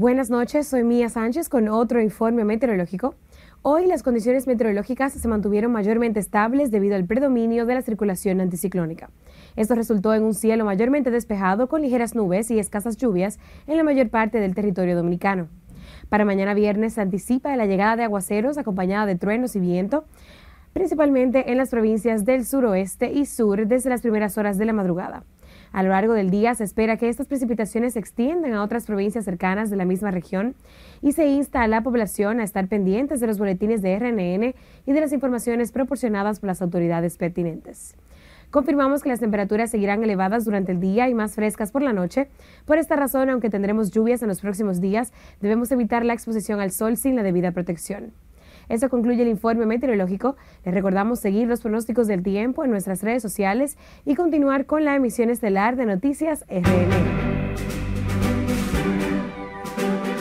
Buenas noches, soy Mía Sánchez con otro informe meteorológico. Hoy las condiciones meteorológicas se mantuvieron mayormente estables debido al predominio de la circulación anticiclónica. Esto resultó en un cielo mayormente despejado con ligeras nubes y escasas lluvias en la mayor parte del territorio dominicano. Para mañana viernes se anticipa la llegada de aguaceros acompañada de truenos y viento principalmente en las provincias del suroeste y sur desde las primeras horas de la madrugada. A lo largo del día se espera que estas precipitaciones se extiendan a otras provincias cercanas de la misma región y se insta a la población a estar pendientes de los boletines de RNN y de las informaciones proporcionadas por las autoridades pertinentes. Confirmamos que las temperaturas seguirán elevadas durante el día y más frescas por la noche. Por esta razón, aunque tendremos lluvias en los próximos días, debemos evitar la exposición al sol sin la debida protección. Eso concluye el informe meteorológico. Les recordamos seguir los pronósticos del tiempo en nuestras redes sociales y continuar con la emisión estelar de Noticias RNN.